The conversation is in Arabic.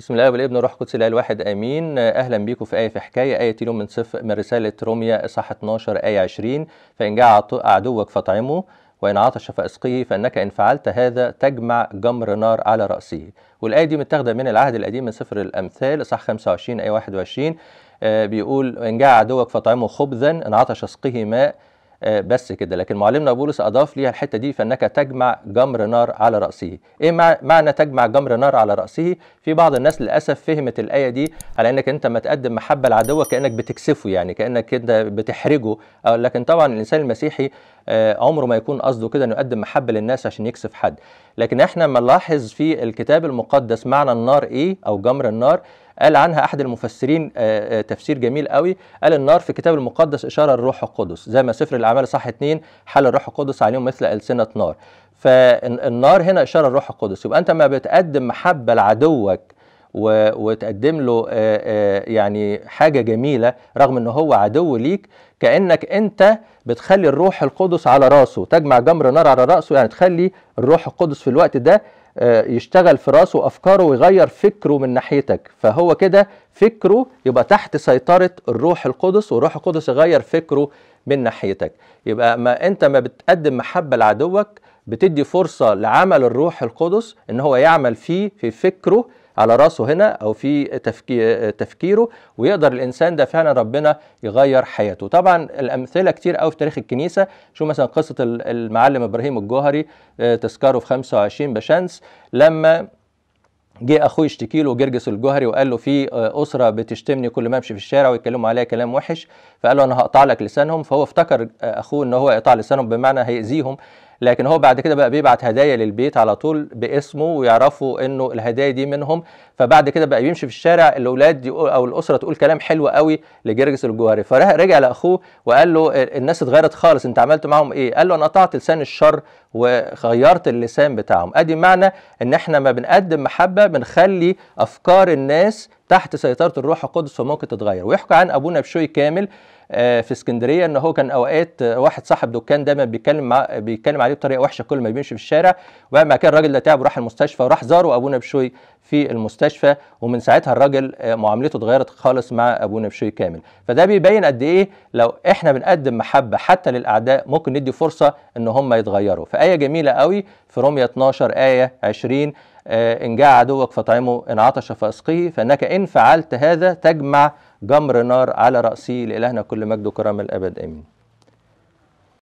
بسم الله والابن روح قدس الله الواحد امين اهلا بيكم في ايه في حكايه ايه اليوم من صف من رساله روميا اصحاح 12 ايه 20 فان جاع عدوك فاطعمه وان عطش فاسقيه فانك ان فعلت هذا تجمع جمر نار على راسه والايه دي متاخده من العهد القديم من سفر الامثال اصحاح 25 ايه 21 آه، بيقول ان جاع عدوك فاطعمه خبزا ان عطش اسقيه ماء آه، بس كده لكن معلمنا بولس اضاف ليها الحته دي فانك تجمع جمر نار على راسه ايه معنى تجمع جمر نار على راسه في بعض الناس للاسف فهمت الايه دي على انك انت ما تقدم محبه لعدوك كانك بتكسفه يعني كانك كده بتحرجه آه، لكن طبعا الانسان المسيحي آه، عمره ما يكون قصده كده انه يقدم محبه للناس عشان يكسف حد لكن احنا لما نلاحظ في الكتاب المقدس معنى النار ايه او جمر النار قال عنها احد المفسرين آه، آه، تفسير جميل قوي قال النار في الكتاب المقدس اشاره للروح القدس زي ما سفر الاعمال صح اتنين حال الروح القدس عليهم مثل السنه نار فالنار هنا اشاره للروح القدس يبقى انت ما بتقدم محبه لعدوك و... وتقدم له آآ آه، آآ يعني حاجة جميلة رغم ان هو عدو ليك كأنك انت بتخلي الروح القدس على راسه تجمع جمر نار على رأسه يعني تخلي الروح القدس في الوقت ده آه، يشتغل في راسه افكاره ويغير فكره من ناحيتك فهو كده فكره يبقى تحت سيطره الروح القدس والروح القدس يغير فكره من ناحيتك يبقى ما انت ما بتقدم محبه لعدوك بتدي فرصه لعمل الروح القدس ان هو يعمل فيه في فكره على راسه هنا او في تفكير تفكيره ويقدر الانسان ده فعلا ربنا يغير حياته طبعا الامثله كتير قوي في تاريخ الكنيسه شو مثلا قصه المعلم ابراهيم الجوهري آه، تذكره في 25 بشنس لما جه اخوه يشتكي له جرجس الجوهري وقال له في آه، اسره بتشتمني كل ما امشي في الشارع ويتكلموا عليا كلام وحش فقال له انا هقطع لك لسانهم فهو افتكر آه، اخوه ان هو يقطع لسانهم بمعنى هيأذيهم لكن هو بعد كده بقى بيبعت هدايا للبيت على طول باسمه ويعرفوا انه الهدايا دي منهم فبعد كده بقى بيمشي في الشارع الاولاد او الاسره تقول كلام حلو قوي لجرجس الجوهري فرجع لاخوه وقال له الناس اتغيرت خالص انت عملت معاهم ايه قال له انا قطعت لسان الشر وغيرت اللسان بتاعهم ادي معنى ان احنا ما بنقدم محبه بنخلي افكار الناس تحت سيطره الروح القدس فممكن تتغير ويحكى عن ابونا بشوي كامل آه، في اسكندريه ان هو كان اوقات آه، واحد صاحب دكان دايما بيتكلم مع بيتكلم عليه بطريقه وحشه كل ما بيمشي في الشارع وبعد ما كان الراجل ده تعب وراح المستشفى وراح زاره ابونا بشوي في المستشفى ومن ساعتها الراجل آه، معاملته اتغيرت خالص مع ابونا بشوي كامل فده بيبين قد ايه لو احنا بنقدم محبه حتى للاعداء ممكن ندي فرصه ان هم يتغيروا فايه جميله قوي في روميا 12 ايه 20 آه، إن جاء عدوك فطعمه إن عطش فأسقيه فإنك إن فعلت هذا تجمع جمر نار على رأسه لإلهنا كل مجد وكرم الأبد آمين